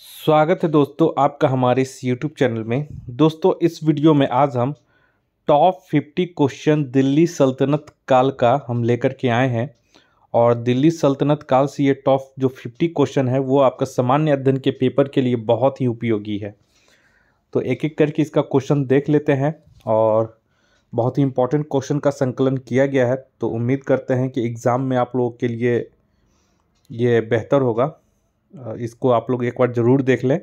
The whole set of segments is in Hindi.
स्वागत है दोस्तों आपका हमारे इस यूट्यूब चैनल में दोस्तों इस वीडियो में आज हम टॉप 50 क्वेश्चन दिल्ली सल्तनत काल का हम लेकर के आए हैं और दिल्ली सल्तनत काल से ये टॉप जो 50 क्वेश्चन है वो आपका सामान्य अध्ययन के पेपर के लिए बहुत ही उपयोगी है तो एक एक करके इसका क्वेश्चन देख लेते हैं और बहुत ही इंपॉर्टेंट क्वेश्चन का संकलन किया गया है तो उम्मीद करते हैं कि एग्ज़ाम में आप लोगों के लिए ये बेहतर होगा इसको आप लोग एक बार ज़रूर देख लें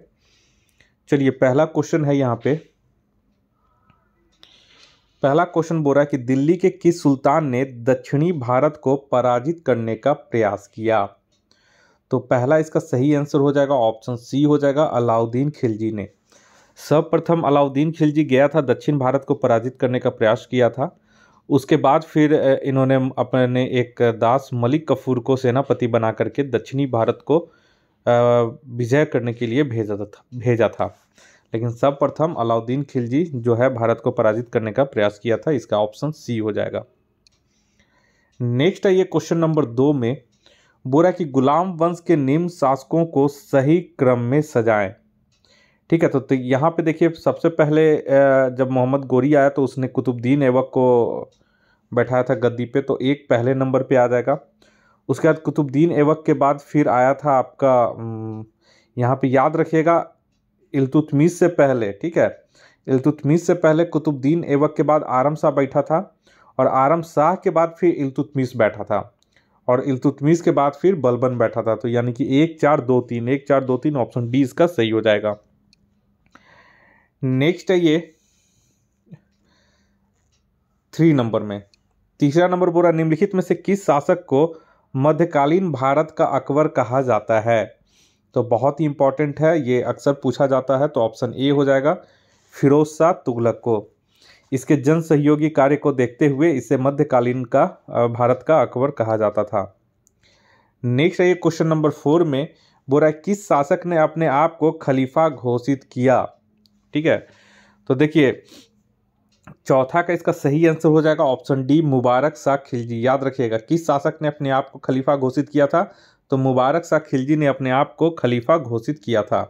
चलिए पहला क्वेश्चन है यहाँ पे पहला क्वेश्चन बोल रहा है कि दिल्ली के किस सुल्तान ने दक्षिणी भारत को पराजित करने का प्रयास किया तो पहला इसका सही आंसर हो जाएगा ऑप्शन सी हो जाएगा अलाउद्दीन खिलजी ने सर्वप्रथम अलाउद्दीन खिलजी गया था दक्षिण भारत को पराजित करने का प्रयास किया था उसके बाद फिर इन्होंने अपने एक दास मलिक कफूर को सेनापति बना करके दक्षिणी भारत को विजय करने के लिए भेजा था भेजा था लेकिन सर्वप्रथम अलाउद्दीन खिलजी जो है भारत को पराजित करने का प्रयास किया था इसका ऑप्शन सी हो जाएगा नेक्स्ट आइए क्वेश्चन नंबर दो में बोरा कि गुलाम वंश के निम्न शासकों को सही क्रम में सजाएं ठीक है तो, तो यहाँ पे देखिए सबसे पहले जब मोहम्मद गोरी आया तो उसने कुतुबद्दीन ऐबक को बैठाया था गद्दी पे तो एक पहले नंबर पे आ जाएगा उसके बाद कुतुबद्दीन ऐबक के बाद फिर आया था आपका यहाँ पे याद रखिएगा इल्तुतमीस से पहले ठीक है इल्तुतमीस से पहले कुतुबद्दीन ऐबक के बाद आरम शाह बैठा था और आरम शाह के बाद फिर इल्तुतमीस बैठा था और इल्तुतमीस के बाद फिर बलबन बैठा था तो यानी कि एक चार दो तीन एक चार दो तीन ऑप्शन डी इसका सही हो जाएगा नेक्स्ट है ये थ्री नंबर में तीसरा नंबर बोला निम्नलिखित में से किस शासक को मध्यकालीन भारत का अकबर कहा जाता है तो बहुत ही इंपॉर्टेंट है ये अक्सर पूछा जाता है तो ऑप्शन ए हो जाएगा फिरोज शाह तुगलक को इसके जन सहयोगी कार्य को देखते हुए इसे मध्यकालीन का भारत का अकबर कहा जाता था नेक्स्ट है क्वेश्चन नंबर फोर में बोरा किस शासक ने अपने आप को खलीफा घोषित किया ठीक है तो देखिए चौथा का इसका सही आंसर हो जाएगा ऑप्शन डी मुबारक शाह खिलजी याद रखिएगा किस शासक ने अपने आप को खलीफा घोषित किया था तो मुबारक शाह खिलजी ने अपने आप को खलीफा घोषित किया था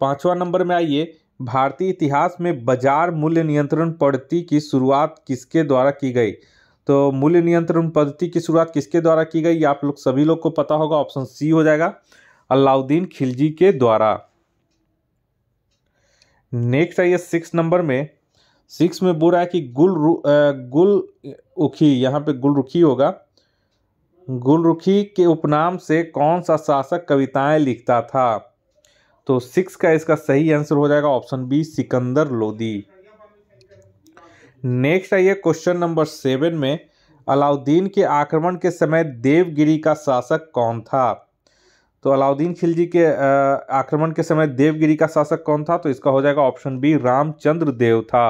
पांचवा नंबर में आइए भारतीय इतिहास में बाजार मूल्य नियंत्रण पद्धति की शुरुआत किसके द्वारा की गई तो मूल्य नियंत्रण पद्धति की शुरुआत किसके द्वारा की गई आप लोग सभी लोग को पता होगा ऑप्शन सी हो जाएगा अलाउद्दीन खिलजी के द्वारा नेक्स्ट आइए सिक्स नंबर में सिक्स में बोल रहा है कि गुल गुल उखी यहाँ पे गुल रुखी होगा गुल रुखी के उपनाम से कौन सा शासक कविताएं लिखता था तो सिक्स का इसका सही आंसर हो जाएगा option B Sikandar Lodi next आइए क्वेश्चन नंबर सेवन में अलाउद्दीन के आक्रमण के समय देवगिरी का शासक कौन था तो अलाउद्दीन खिलजी के आक्रमण के समय देवगिरी का शासक कौन था तो इसका हो जाएगा ऑप्शन बी रामचंद्र देव था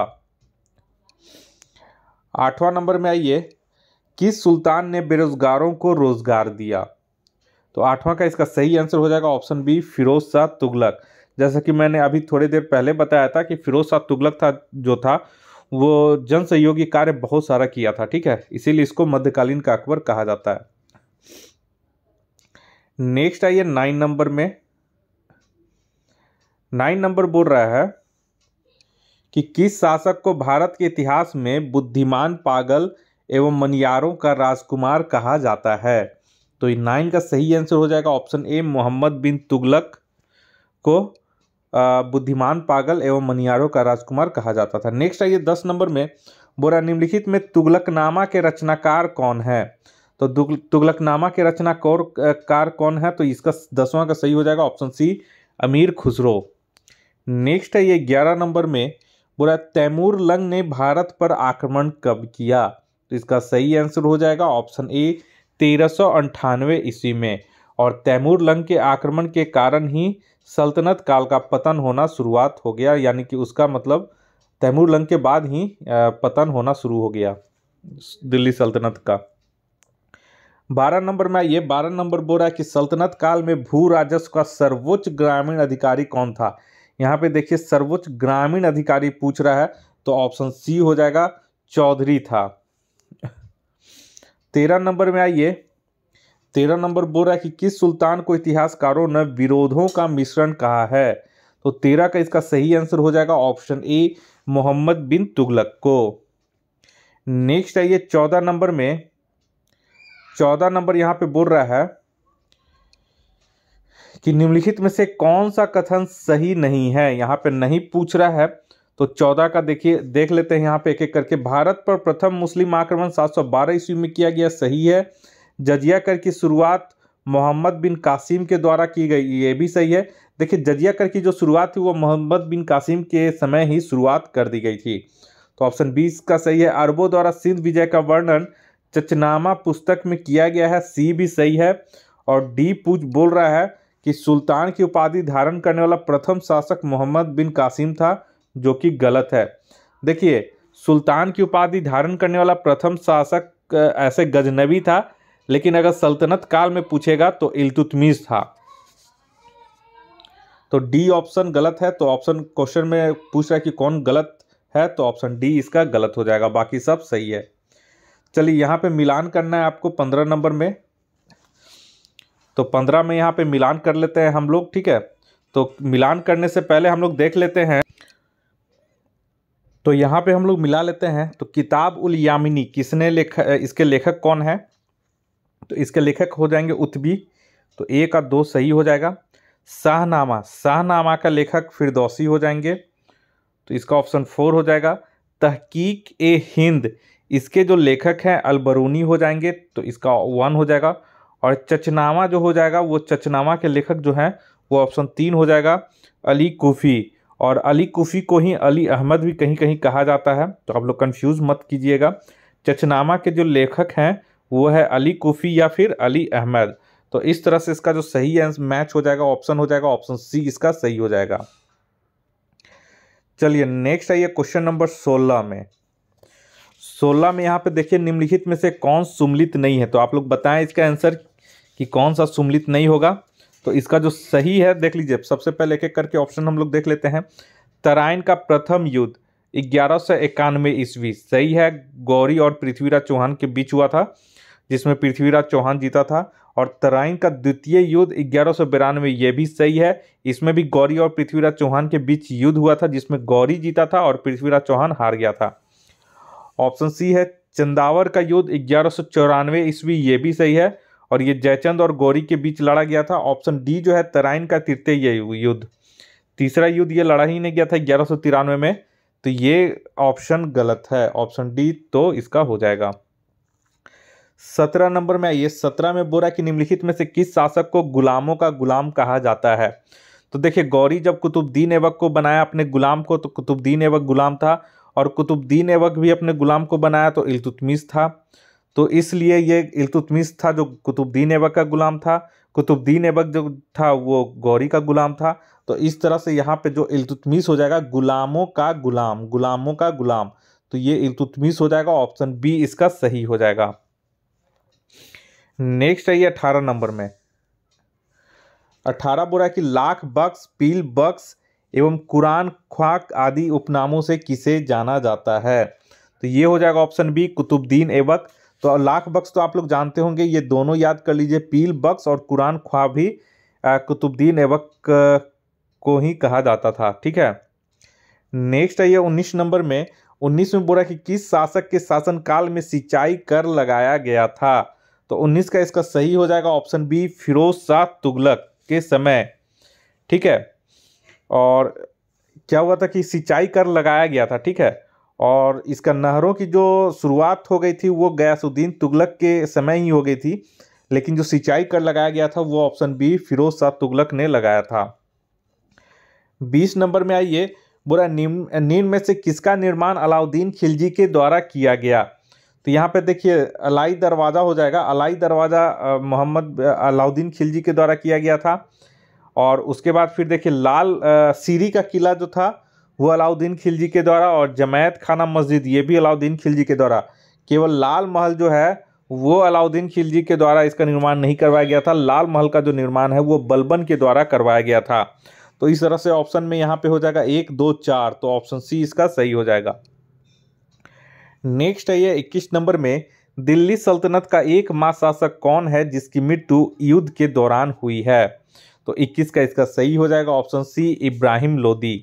आठवां नंबर में आइए किस सुल्तान ने बेरोजगारों को रोजगार दिया तो आठवां का इसका सही आंसर हो जाएगा ऑप्शन बी फिरोज शाह तुगलक जैसा कि मैंने अभी थोड़ी देर पहले बताया था कि फिरोज शाह तुगलक था जो था वो जन सहयोगी कार्य बहुत सारा किया था ठीक है इसीलिए इसको मध्यकालीन का अकबर कहा जाता है नेक्स्ट आइए नाइन नंबर में नाइन नंबर बोल रहा है कि किस शासक को भारत के इतिहास में बुद्धिमान पागल एवं मनियारों का राजकुमार कहा जाता है तो नाइन का सही आंसर हो जाएगा ऑप्शन ए मोहम्मद बिन तुगलक को बुद्धिमान पागल एवं मनियारों का राजकुमार कहा जाता था नेक्स्ट आइए दस नंबर में बोरा निम्नलिखित में तुगलकनामा के रचनाकार कौन है तो तुगलकनामा के रचनाकार कार कौन है तो इसका दसवां का सही हो जाएगा ऑप्शन सी अमीर खुसरो नेक्स्ट है ये ग्यारह नंबर में बोला तैमूर लंग ने भारत पर आक्रमण कब किया तो इसका सही आंसर हो जाएगा ऑप्शन ए तेरह ईस्वी में और तैमूर लंग के आक्रमण के कारण ही सल्तनत काल का पतन होना शुरुआत हो गया यानी कि उसका मतलब तैमूर लंग के बाद ही पतन होना शुरू हो गया दिल्ली सल्तनत का बारह नंबर में ये बारह नंबर बोल रहा है कि सल्तनत काल में भू राजस्व का सर्वोच्च ग्रामीण अधिकारी कौन था यहाँ पे देखिए सर्वोच्च ग्रामीण अधिकारी पूछ रहा है तो ऑप्शन सी हो जाएगा चौधरी था तेरह नंबर में आइए तेरह नंबर बोल रहा है कि किस सुल्तान को इतिहासकारों ने विरोधों का मिश्रण कहा है तो तेरह का इसका सही आंसर हो जाएगा ऑप्शन ए मोहम्मद बिन तुगलक को नेक्स्ट आइए चौदह नंबर में चौदह नंबर यहाँ पे बोल रहा है कि निम्नलिखित में से कौन सा कथन सही नहीं है यहाँ पे नहीं पूछ रहा है तो चौदह का देखिए देख लेते हैं यहाँ पे एक एक करके भारत पर प्रथम मुस्लिम आक्रमण 712 ईस्वी में किया गया सही है जजिया कर की शुरुआत मोहम्मद बिन कासिम के द्वारा की गई ये भी सही है देखिए जजिया कर की जो शुरुआत थी वो मोहम्मद बिन कासिम के समय ही शुरुआत कर दी गई थी तो ऑप्शन बीस का सही है अरबों द्वारा सिंध विजय का वर्णन चचनामा पुस्तक में किया गया है सी भी सही है और डी पूछ बोल रहा है कि सुल्तान की उपाधि धारण करने वाला प्रथम शासक मोहम्मद बिन कासिम था जो कि गलत है देखिए सुल्तान की उपाधि धारण करने वाला प्रथम शासक ऐसे गजनबी था लेकिन अगर सल्तनत काल में पूछेगा तो इल्तुतमीज था तो डी ऑप्शन गलत है तो ऑप्शन क्वेश्चन में पूछ रहा है कि कौन गलत है तो ऑप्शन डी इसका गलत हो जाएगा बाकी सब सही है चलिए यहाँ पे मिलान करना है आपको पंद्रह नंबर में तो पंद्रह में यहाँ पे मिलान कर लेते हैं हम लोग ठीक है तो मिलान करने से पहले हम लोग देख लेते हैं तो यहाँ पे हम लोग मिला लेते हैं तो किताब उल यामिनी किसने लेख इसके लेखक कौन है तो इसके लेखक हो जाएंगे उतबी तो एक का दो सही हो जाएगा शाहनामा शाहनामा का लेखक फिरदौसी हो जाएंगे तो इसका ऑप्शन फोर हो जाएगा तहकीक ए हिंद इसके जो लेखक हैं अलबरूनी हो जाएंगे तो इसका वन हो जाएगा और चचनामा जो हो जाएगा वो चचनामा के लेखक जो हैं वो ऑप्शन तीन हो जाएगा अली कोफ़ी और अली कोफ़ी को ही अली अहमद भी कहीं कहीं कहा जाता है तो आप लोग कन्फ्यूज़ मत कीजिएगा चचनामा के जो लेखक हैं वो है अली कोफ़ी या फिर अली अहमद तो इस तरह से इसका जो सही आंसर मैच हो जाएगा ऑप्शन हो जाएगा ऑप्शन सी इसका सही हो जाएगा चलिए नेक्स्ट आइए क्वेश्चन नंबर सोलह में सोलह में यहाँ पे देखिए निम्नलिखित में से कौन सुमलित नहीं है तो आप लोग बताएं इसका आंसर कि कौन सा सुमलित नहीं होगा तो इसका जो सही है देख लीजिए सबसे पहले एक एक करके ऑप्शन हम लोग देख लेते हैं तराइन का प्रथम युद्ध ग्यारह सौ इक्यानवे ईस्वी सही है गौरी और पृथ्वीराज चौहान के बीच हुआ था जिसमें पृथ्वीराज चौहान जीता था और तराइन का द्वितीय युद्ध ग्यारह सौ बिरानवे ये भी सही है इसमें भी गौरी और पृथ्वीराज चौहान के बीच युद्ध हुआ था जिसमें गौरी जीता था और पृथ्वीराज चौहान हार गया था ऑप्शन सी है चंदावर का युद्ध ग्यारह सौ चौरानवे ईस्वी ये भी सही है और ये जयचंद और गौरी के बीच लड़ा गया था ऑप्शन डी जो है तराइन का तृतीय युद्ध तीसरा युद्ध ये लड़ा ही नहीं गया था ग्यारह में तो ये ऑप्शन गलत है ऑप्शन डी तो इसका हो जाएगा सत्रह नंबर में आइए सत्रह में बोरा कि निम्नलिखित में से किस शासक को गुलामों का गुलाम कहा जाता है तो देखिए गौरी जब कुतुबद्दीन एवक को बनाया अपने गुलाम को तो कुतुबद्दीन एवक गुलाम था और कुतुबद्दीन एवक भी अपने गुलाम को बनाया तो इल्तुतमिस था तो इसलिए ये इलतुतमिस था जो कुतुबद्दीन ऐबक का गुलाम था कुतुबद्दीन ऐबक जो था वो गौरी का गुलाम था तो इस तरह से यहाँ पे जो इलतुतमिस हो जाएगा गुलामों का गुलाम गुलामों का गुलाम तो ये इल्तुतमिस हो जाएगा ऑप्शन बी इसका सही हो जाएगा नेक्स्ट है ये अठारह नंबर में अठारह बोरा कि लाख बक्स पील बक्स एवं कुरान ख्वाक आदि उपनामों से किसे जाना जाता है तो ये हो जाएगा ऑप्शन बी कुतुबद्दीन ऐबक तो लाख बख्श तो आप लोग जानते होंगे ये दोनों याद कर लीजिए पील बख्श और कुरान ख्वा भी कुतुबद्दीन एवक को ही कहा जाता था ठीक है नेक्स्ट आइए उन्नीस नंबर में उन्नीस में बोला कि किस शासक के शासनकाल में सिंचाई कर लगाया गया था तो उन्नीस का इसका सही हो जाएगा ऑप्शन बी फिरोज शाह तुगलक के समय ठीक है और क्या हुआ था कि सिंचाई कर लगाया गया था ठीक है और इसका नहरों की जो शुरुआत हो गई थी वो गयासुद्दीन तुगलक के समय ही हो गई थी लेकिन जो सिंचाई कर लगाया गया था वो ऑप्शन बी फिरोज शाह तुगलक ने लगाया था बीस नंबर में आइए बुरा नीम में से किसका निर्माण अलाउद्दीन खिलजी के द्वारा किया गया तो यहाँ पे देखिए अलाई दरवाज़ा हो जाएगा अलाई दरवाज़ा मोहम्मद अलाउद्दीन खिलजी के द्वारा किया गया था और उसके बाद फिर देखिए लाल सीरी का किला जो था वो अलाउद्दीन खिलजी के द्वारा और जमैत खाना मस्जिद ये भी अलाउद्दीन खिलजी के द्वारा केवल लाल महल जो है वो अलाउद्दीन खिलजी के द्वारा इसका निर्माण नहीं करवाया गया था लाल महल का जो निर्माण है वो बलबन के द्वारा करवाया गया था तो इस तरह से ऑप्शन में यहाँ पे हो जाएगा एक दो चार तो ऑप्शन सी इसका सही हो जाएगा नेक्स्ट है ये इक्कीस नंबर में दिल्ली सल्तनत का एक माह शासक कौन है जिसकी मृत्यु युद्ध के दौरान हुई है तो इक्कीस का इसका सही हो जाएगा ऑप्शन सी इब्राहिम लोदी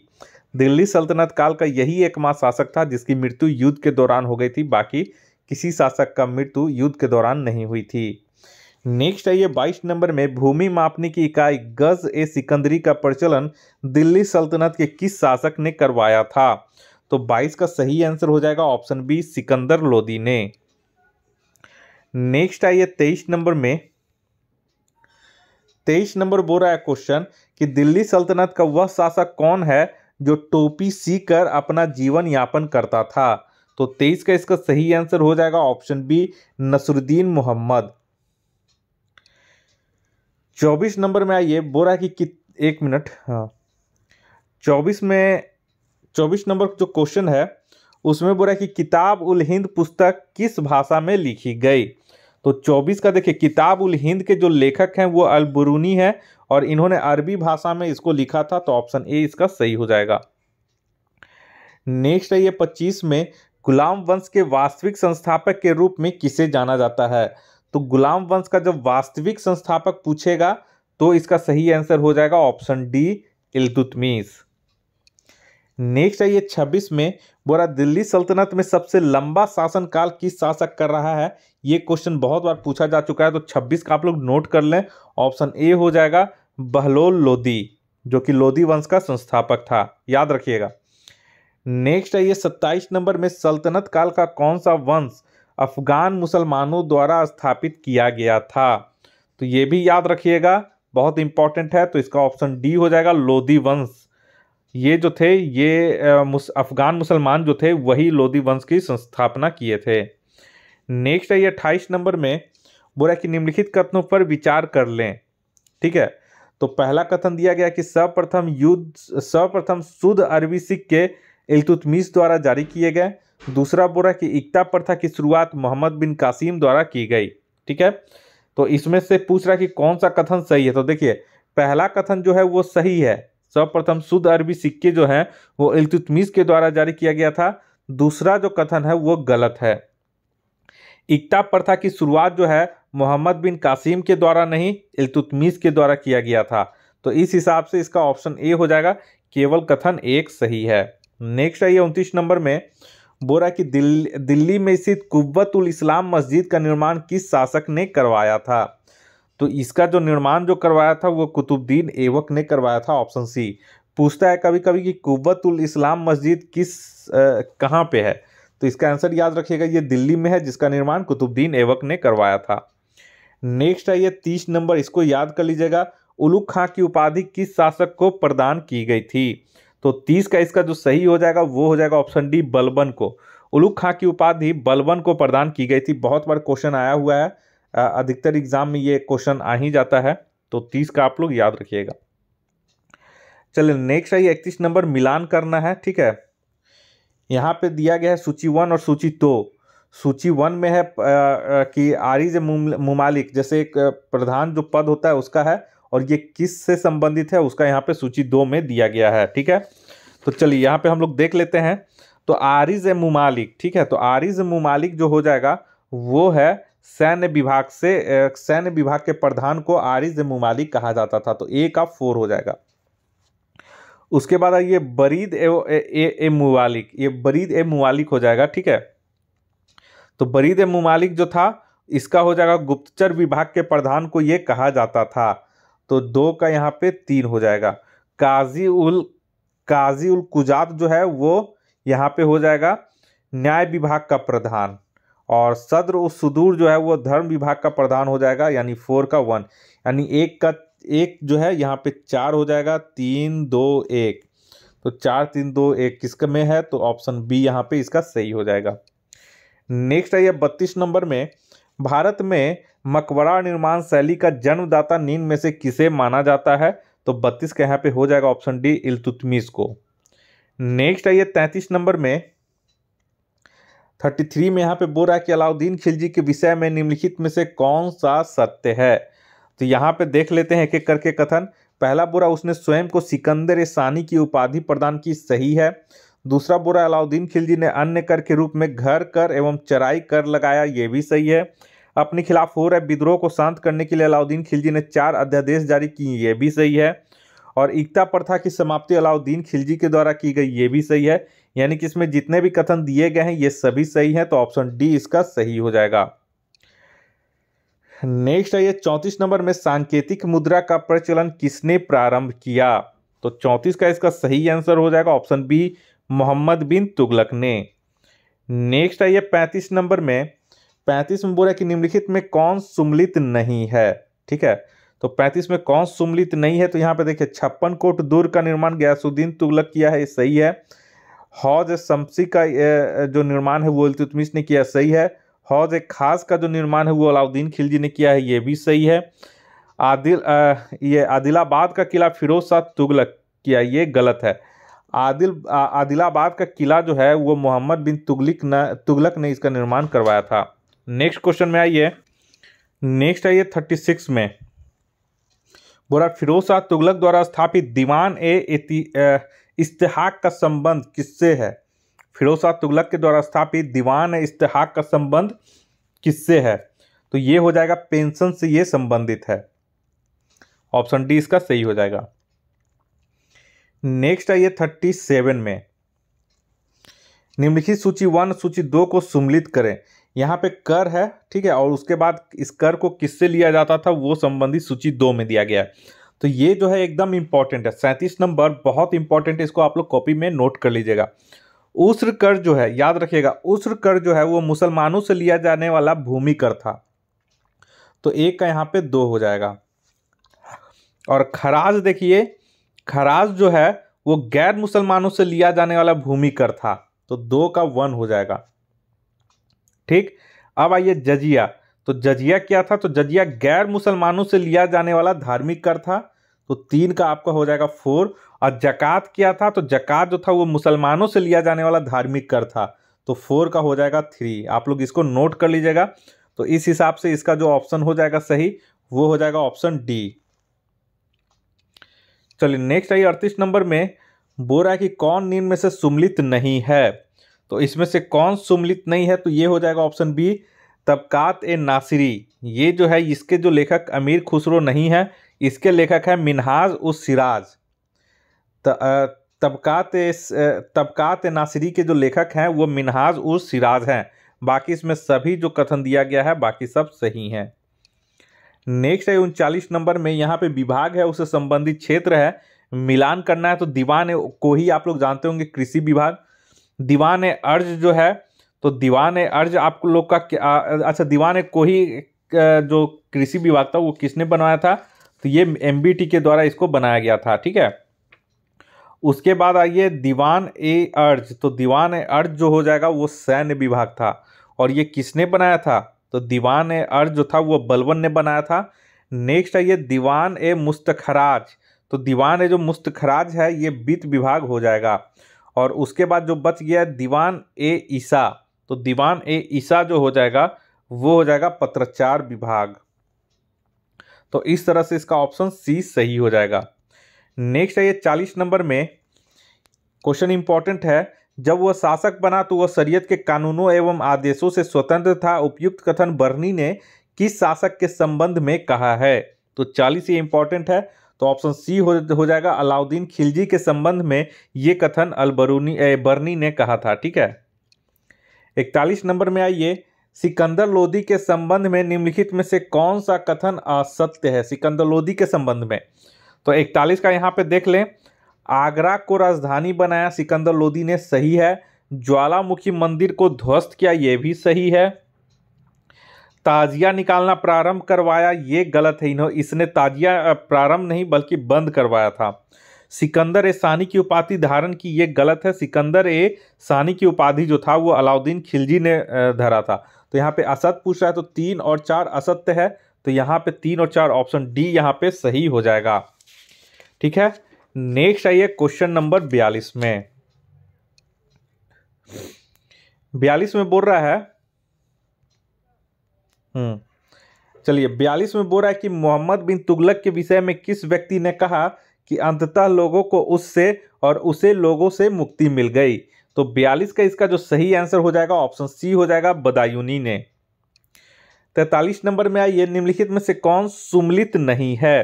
दिल्ली सल्तनत काल का यही एकमात्र शासक था जिसकी मृत्यु युद्ध के दौरान हो गई थी बाकी किसी शासक का मृत्यु युद्ध के दौरान नहीं हुई थी नेक्स्ट आइए 22 बाईस नंबर में भूमि मापने की इकाई गज ए सिकंदरी का प्रचलन दिल्ली सल्तनत के किस शासक ने करवाया था तो बाईस का सही आंसर हो जाएगा ऑप्शन बी सिकंदर लोदी ने नेक्स्ट आइए 23 तेईस नंबर में तेईस नंबर बोल रहा है क्वेश्चन कि दिल्ली सल्तनत का वह शासक कौन है जो टोपी सी कर अपना जीवन यापन करता था तो तेईस का इसका सही आंसर हो जाएगा ऑप्शन बी नसरुद्दीन मोहम्मद चौबीस नंबर में आइए बोरा की कि एक मिनट हाँ चौबीस में चौबीस नंबर जो क्वेश्चन है उसमें है कि किताब उल हिंद पुस्तक किस भाषा में लिखी गई तो 24 का देखिए किताब उल हिंद के जो लेखक हैं वो अलबरूनी है और इन्होंने अरबी भाषा में इसको लिखा था तो ऑप्शन ए इसका सही हो जाएगा नेक्स्ट है ये 25 में गुलाम वंश के वास्तविक संस्थापक के रूप में किसे जाना जाता है तो गुलाम वंश का जब वास्तविक संस्थापक पूछेगा तो इसका सही आंसर हो जाएगा ऑप्शन डी इलतुतमीस नेक्स्ट आइए छब्बीस में बोरा दिल्ली सल्तनत में सबसे लंबा शासनकाल किस शासक कर रहा है ये क्वेश्चन बहुत बार पूछा जा चुका है तो छब्बीस का आप लोग नोट कर लें ऑप्शन ए हो जाएगा बहलोल लोदी जो कि लोदी वंश का संस्थापक था याद रखिएगा नेक्स्ट आइए ये सत्ताईस नंबर में सल्तनत काल का कौन सा वंश अफगान मुसलमानों द्वारा स्थापित किया गया था तो ये भी याद रखिएगा बहुत इंपॉर्टेंट है तो इसका ऑप्शन डी हो जाएगा लोधी वंश ये जो थे ये मुस, अफगान मुसलमान जो थे वही लोधी वंश की संस्थापना किए थे नेक्स्ट है ये अट्ठाईस नंबर में बोला कि निम्नलिखित कथनों पर विचार कर लें ठीक है तो पहला कथन दिया गया कि सर्वप्रथम युद्ध सर्वप्रथम शुद्ध अरबी सिख के इल्तुतमीस द्वारा जारी किए गए दूसरा बोला कि इकता प्रथा की शुरुआत मोहम्मद बिन कासिम द्वारा की गई ठीक है तो इसमें से पूछ रहा कि कौन सा कथन सही है तो देखिए पहला कथन जो है वो सही है सर्वप्रथम शुद्ध अरबी सिक्के जो हैं वो इल्तुतमिस के द्वारा जारी किया गया था दूसरा जो कथन है वो गलत है इकता प्रथा की शुरुआत जो है मोहम्मद बिन कासिम के द्वारा नहीं इल्तुतमीज के द्वारा किया गया था तो इस हिसाब से इसका ऑप्शन ए हो जाएगा केवल कथन एक सही है नेक्स्ट आइए उनतीस नंबर में बोरा कि दिल्ली दिल्ली में स्थित कुब्बतुल इस्लाम मस्जिद का निर्माण किस शासक ने करवाया था तो इसका जो निर्माण जो करवाया था वो कुतुबद्दीन ऐबक ने करवाया था ऑप्शन सी पूछता है कभी कभी कि कुबतुल इस्लाम मस्जिद किस कहाँ पे है तो इसका आंसर याद रखिएगा ये दिल्ली में है जिसका निर्माण कुतुबद्दीन ऐबक ने करवाया था नेक्स्ट है ये तीस नंबर इसको याद कर लीजिएगा उलुक खां की उपाधि किस शासक को प्रदान की गई थी तो तीस का इसका जो सही हो जाएगा वो हो जाएगा ऑप्शन डी बलबन को उलुक खां की उपाधि बलबन को प्रदान की गई थी बहुत बार क्वेश्चन आया हुआ है अधिकतर एग्ज़ाम में ये क्वेश्चन आ ही जाता है तो तीस का आप लोग याद रखिएगा चलिए नेक्स्ट आइए इकतीस नंबर मिलान करना है ठीक है यहाँ पे दिया गया है सूची वन और सूची दो सूची वन में है कि आरिज ममालिक जैसे एक प्रधान जो पद होता है उसका है और ये किस से संबंधित है उसका यहाँ पे सूची दो में दिया गया है ठीक है तो चलिए यहाँ पे हम लोग देख लेते हैं तो आरिज ममालिक ठीक है तो आरिज ममालिक जो हो जाएगा वो है सैन्य विभाग से सैन्य विभाग के प्रधान को आरिज मुमालिक कहा जाता था तो ए का फोर हो जाएगा उसके बाद आइए बरीद ए, ए, ए, मुमालिक ये बरीद ए मुमालिक हो जाएगा ठीक है तो बरीद ए मुमालिक जो था इसका हो जाएगा गुप्तचर विभाग के प्रधान को ये कहा जाता था तो दो का यहाँ पे तीन हो जाएगा काजी उल काजी उल कुजात जो है वो यहाँ पे हो जाएगा न्याय विभाग का प्रधान और सदर उस सुदूर जो है वो धर्म विभाग का प्रधान हो जाएगा यानी फोर का वन यानी एक का एक जो है यहाँ पे चार हो जाएगा तीन दो एक तो चार तीन दो एक किसके में है तो ऑप्शन बी यहाँ पे इसका सही हो जाएगा नेक्स्ट आइए बत्तीस नंबर में भारत में मकबरा निर्माण शैली का जन्मदाता नींद में से किसे माना जाता है तो बत्तीस का यहाँ पे हो जाएगा ऑप्शन डी इलतुतमीज़ को नेक्स्ट आइए तैंतीस नंबर में थर्टी थ्री में यहाँ पे बोल रहा है कि अलाउद्दीन खिलजी के विषय में निम्नलिखित में से कौन सा सत्य है तो यहाँ पे देख लेते हैं एक एक करके कथन पहला बोरा उसने स्वयं को सिकंदर सानी की उपाधि प्रदान की सही है दूसरा बोरा अलाउद्दीन खिलजी ने अन्य कर के रूप में घर कर एवं चराई कर लगाया ये भी सही है अपने खिलाफ हो रहे विद्रोह को शांत करने के लिए अलाउद्दीन खिलजी ने चार अध्यादेश जारी किए ये भी सही है और एकता प्रथा की समाप्ति अलाउद्दीन खिलजी के द्वारा की गई ये भी सही है यानी कि इसमें जितने भी कथन दिए गए हैं ये सभी सही हैं तो ऑप्शन डी इसका सही हो जाएगा नेक्स्ट आइए चौंतीस नंबर में सांकेतिक मुद्रा का प्रचलन किसने प्रारंभ किया तो चौंतीस का इसका सही आंसर हो जाएगा ऑप्शन बी मोहम्मद बिन तुगलक ने नेक्स्ट आइए पैंतीस नंबर में पैंतीस में बोला कि निम्नलिखित में कौन सुमलित नहीं है ठीक है तो पैंतीस में कौन सुमलित नहीं है तो यहाँ पे देखिए छप्पन कोट दूर का निर्माण गयासुद्दीन तुगलक किया है ये सही है हौज शमसी का जो निर्माण है वो इलतुतमिश ने किया सही है हौज खास का जो निर्माण है वो अलाउद्दीन खिलजी ने किया है ये भी सही है आदिल आ, ये आदिलाबाद का किला फिरोज शाह तुगलक किया ये गलत है आदिल आ, आदिलाबाद का किला जो है वो मोहम्मद बिन तुगलिक न तुगलक ने इसका निर्माण करवाया था नेक्स्ट क्वेश्चन में आइए नेक्स्ट आइए थर्टी सिक्स में बोरा फिरोज शाह तुगलक द्वारा स्थापित दीवान ए इस्तेहाक का संबंध किससे है फिरोज शाह तुगलक के द्वारा स्थापित दीवान इस्तेहाक का संबंध किससे है तो ये हो जाएगा पेंशन से ये संबंधित है ऑप्शन डी इसका सही हो जाएगा नेक्स्ट आइए थर्टी सेवन में निम्नलिखित सूची वन सूची दो को सुमिलित करें यहाँ पे कर है ठीक है और उसके बाद इस कर को किससे लिया जाता था वो संबंधित सूची दो में दिया गया है तो ये जो है एकदम इंपॉर्टेंट है सैंतीस नंबर बहुत इंपॉर्टेंट है इसको आप लोग कॉपी में नोट कर लीजिएगा उस्र कर जो है याद रखिएगा उस्र कर जो है वो मुसलमानों से लिया जाने वाला भूमि कर था तो एक का यहाँ पे दो हो जाएगा और खराज देखिए खराज जो है वो गैर मुसलमानों से लिया जाने वाला भूमि कर था तो दो का वन हो जाएगा ठीक अब आइए जजिया तो जजिया क्या था तो जजिया गैर मुसलमानों से लिया जाने वाला धार्मिक कर था तो तीन का आपका हो जाएगा फोर और जक़ात किया था तो जक़ात जो था वो मुसलमानों से लिया जाने वाला धार्मिक कर था तो फोर का हो जाएगा थ्री आप लोग इसको नोट कर लीजिएगा तो इस हिसाब से इसका जो ऑप्शन हो जाएगा सही वो हो जाएगा ऑप्शन डी चलिए नेक्स्ट आइए अड़तीस नंबर में बो रहा है कि कौन नींद में से सुमलित नहीं है तो इसमें से कौन सुमलित नहीं है तो ये हो जाएगा ऑप्शन बी तबकात ए नासिरी ये जो है इसके जो लेखक अमीर खुसरो नहीं है इसके लेखक हैं मिनहाज उस सिराज तबकात तबकात नासरी के जो लेखक हैं वो मिनहाज उस सिराज हैं बाकी इसमें सभी जो कथन दिया गया है बाकी सब सही हैं नेक्स्ट है उनचालीस नंबर में यहाँ पे विभाग है उससे संबंधित क्षेत्र है मिलान करना है तो दीवान को ही आप लोग जानते होंगे कृषि विभाग दीवान अर्ज जो है तो दीवान अर्ज आप लोग का अच्छा दीवान को ही जो कृषि विभाग था वो किसने बनवाया था तो ये एम के द्वारा इसको बनाया गया था ठीक है उसके बाद आइए दीवान ए अर्ज तो दीवान ए अर्ज जो हो जाएगा वो सैन्य विभाग था और ये किसने बनाया था तो दीवान ए अर्ज जो था वो बलवन ने बनाया था नेक्स्ट आइए दीवान ए मुस्तखराज तो दीवान ए जो मुस्तखराज है ये वित्त विभाग हो जाएगा और उसके बाद जो बच गया दीवान ए ईसा तो दीवान ए ईसा जो हो जाएगा वो हो जाएगा पत्राचार विभाग तो इस तरह से इसका ऑप्शन सी सही हो जाएगा नेक्स्ट है ये चालीस नंबर में क्वेश्चन इंपॉर्टेंट है जब वह शासक बना तो वह शरीयत के कानूनों एवं आदेशों से स्वतंत्र था उपयुक्त कथन बर्नी ने किस शासक के संबंध में कहा है तो चालीस ये इंपॉर्टेंट है तो ऑप्शन सी हो, हो जाएगा अलाउद्दीन खिलजी के संबंध में ये कथन अलबरूनी बर्नी ने कहा था ठीक है इकतालीस नंबर में आइए सिकंदर लोदी के संबंध में निम्नलिखित में से कौन सा कथन असत्य है सिकंदर लोदी के संबंध में तो इकतालीस का यहाँ पे देख लें आगरा को राजधानी बनाया सिकंदर लोदी ने सही है ज्वालामुखी मंदिर को ध्वस्त किया ये भी सही है ताजिया निकालना प्रारंभ करवाया ये गलत है इन्हों इसने ताजिया प्रारंभ नहीं बल्कि बंद करवाया था सिकंदर ए सानी की उपाधि धारण की ये गलत है सिकंदर ए सानी की उपाधि जो था वो अलाउद्दीन खिलजी ने धरा था तो यहाँ पे असत पूछ रहा है तो तीन और चार असत्य है तो यहाँ पे तीन और चार ऑप्शन डी यहाँ पे सही हो जाएगा ठीक है नेक्स्ट आइए क्वेश्चन नंबर बयालीस में बयालीस में बोल रहा है हम्म चलिए बयालीस में बोल रहा है कि मोहम्मद बिन तुगलक के विषय में किस व्यक्ति ने कहा कि अंततः लोगों को उससे और उसे लोगों से मुक्ति मिल गई तो 42 का इसका जो सही आंसर हो जाएगा ऑप्शन सी हो जाएगा बदायूनी ने तैतालीस नंबर में आई ये निम्नलिखित में से कौन सुमलित नहीं है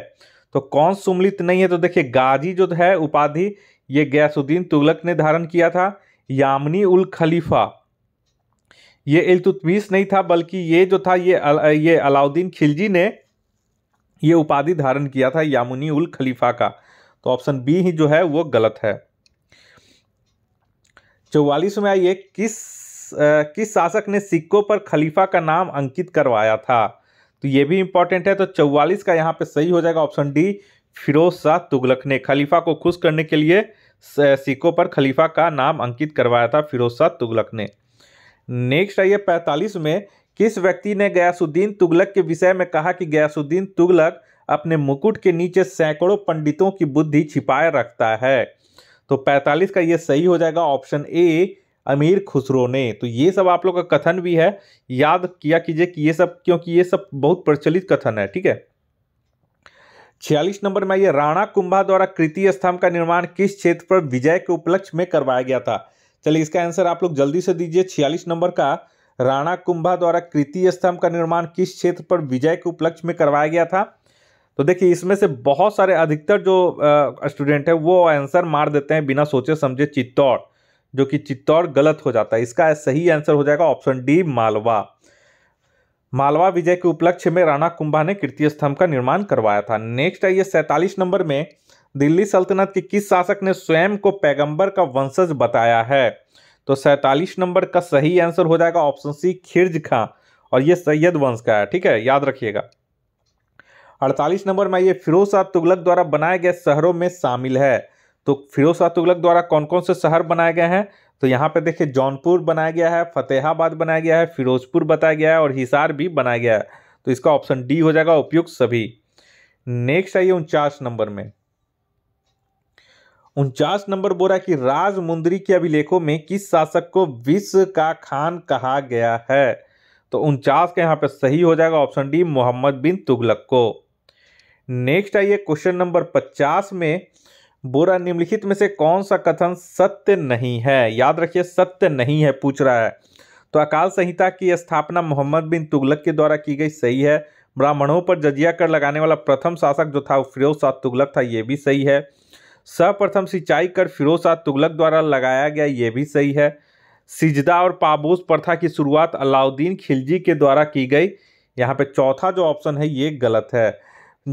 तो कौन सुमलित नहीं है तो देखिए गाजी जो है उपाधि ये गैसुद्दीन तुगलक ने धारण किया था यामनी उल खलीफा ये इलतुतमीस नहीं था बल्कि ये जो था ये अल, ये अलाउद्दीन खिलजी ने ये उपाधि धारण किया था यामुनी उल खलीफा का तो ऑप्शन बी ही जो है वो गलत है में आइए किस आ, किस शासक ने सिक्कों पर खलीफा का नाम अंकित करवाया था तो ये भी इंपॉर्टेंट है तो चौवालीस का यहाँ पे सही हो जाएगा ऑप्शन डी फिरोज शाह तुगलक ने खलीफा को खुश करने के लिए सिक्कों पर खलीफा का नाम अंकित करवाया था फिरोज शाह तुगलक ने नेक्स्ट आइए पैंतालीस में किस व्यक्ति ने गयासुद्दीन तुगलक के विषय में कहा कि गयासुद्दीन तुगलक अपने मुकुट के नीचे सैकड़ों पंडितों की बुद्धि छिपाए रखता है तो 45 का ये सही हो जाएगा ऑप्शन ए अमीर खुसरो ने तो ये सब आप लोग का कथन भी है याद किया कीजिए कि ये सब क्योंकि ये सब बहुत प्रचलित कथन है ठीक है छियालीस नंबर में ये राणा कुंभा द्वारा कृति स्तंभ का निर्माण किस क्षेत्र पर विजय के उपलक्ष्य में करवाया गया था चलिए इसका आंसर आप लोग जल्दी से दीजिए छियालीस नंबर का राणा कुंभा द्वारा कृति स्तंभ का निर्माण किस क्षेत्र पर विजय के उपलक्ष्य में करवाया गया था तो देखिए इसमें से बहुत सारे अधिकतर जो स्टूडेंट है वो आंसर मार देते हैं बिना सोचे समझे चित्तौड़ जो कि चित्तौड़ गलत हो जाता है इसका सही आंसर हो जाएगा ऑप्शन डी मालवा मालवा विजय के उपलक्ष्य में राणा कुंभा ने कीर्ति स्तंभ का निर्माण करवाया था नेक्स्ट आइए सैंतालीस नंबर में दिल्ली सल्तनत के किस शासक ने स्वयं को पैगंबर का वंशज बताया है तो सैंतालीस नंबर का सही आंसर हो जाएगा ऑप्शन सी खिर्ज खां और ये सैयद वंश का है ठीक है याद रखिएगा अड़तालीस नंबर में ये फिरोज शाह तुगलक द्वारा बनाए गए शहरों में शामिल है तो फिरोज शाह तुगलक द्वारा कौन कौन से शहर बनाए गए हैं तो यहाँ पे देखिए जौनपुर बनाया गया है फतेहाबाद बनाया गया है फिरोजपुर बताया गया है और हिसार भी बनाया गया है तो इसका ऑप्शन डी हो जाएगा उपयुक्त सभी नेक्स्ट आइए उनचास नंबर में उनचास नंबर बोरा कि राजमुंदरी के अभिलेखों में किस शासक को विश्व का खान कहा गया है तो उनचास का यहाँ पे सही हो जाएगा ऑप्शन डी मोहम्मद बिन तुगलक को नेक्स्ट आइए क्वेश्चन नंबर पचास में बोरा निम्नलिखित में से कौन सा कथन सत्य नहीं है याद रखिए सत्य नहीं है पूछ रहा है तो अकाल संहिता की स्थापना मोहम्मद बिन तुगलक के द्वारा की गई सही है ब्राह्मणों पर जजिया कर लगाने वाला प्रथम शासक जो था वो फिरोज शाह तुगलक था ये भी सही है सर्वप्रथम सिंचाई कर फिरोज शाह तुगलक द्वारा लगाया गया ये भी सही है सिजदा और पाबूस प्रथा की शुरुआत अलाउद्दीन खिलजी के द्वारा की गई यहाँ पे चौथा जो ऑप्शन है ये गलत है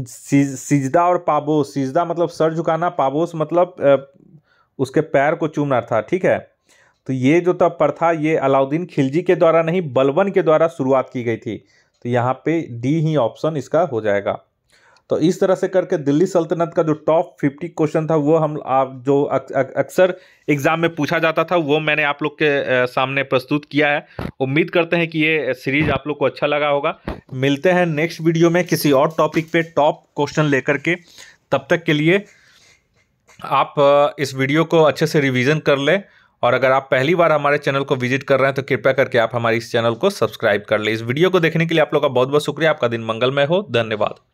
सिजदा और पाबोस सिजदा मतलब सर झुकाना पाबोस मतलब उसके पैर को चूमना था ठीक है तो ये जो तब प्रथा ये अलाउद्दीन खिलजी के द्वारा नहीं बलबन के द्वारा शुरुआत की गई थी तो यहाँ पे डी ही ऑप्शन इसका हो जाएगा तो इस तरह से करके दिल्ली सल्तनत का जो टॉप फिफ्टी क्वेश्चन था वो हम आप जो अक्सर एग्ज़ाम में पूछा जाता था वो मैंने आप लोग के सामने प्रस्तुत किया है उम्मीद करते हैं कि ये सीरीज आप लोग को अच्छा लगा होगा मिलते हैं नेक्स्ट वीडियो में किसी और टॉपिक पे टॉप क्वेश्चन लेकर के तब तक के लिए आप इस वीडियो को अच्छे से रिविजन कर लें और अगर आप पहली बार हमारे चैनल को विजिट कर रहे हैं तो कृपया करके आप हमारे इस चैनल को सब्सक्राइब कर लें इस वीडियो को देखने के लिए आप लोग का बहुत बहुत शुक्रिया आपका दिन मंगलमय हो धन्यवाद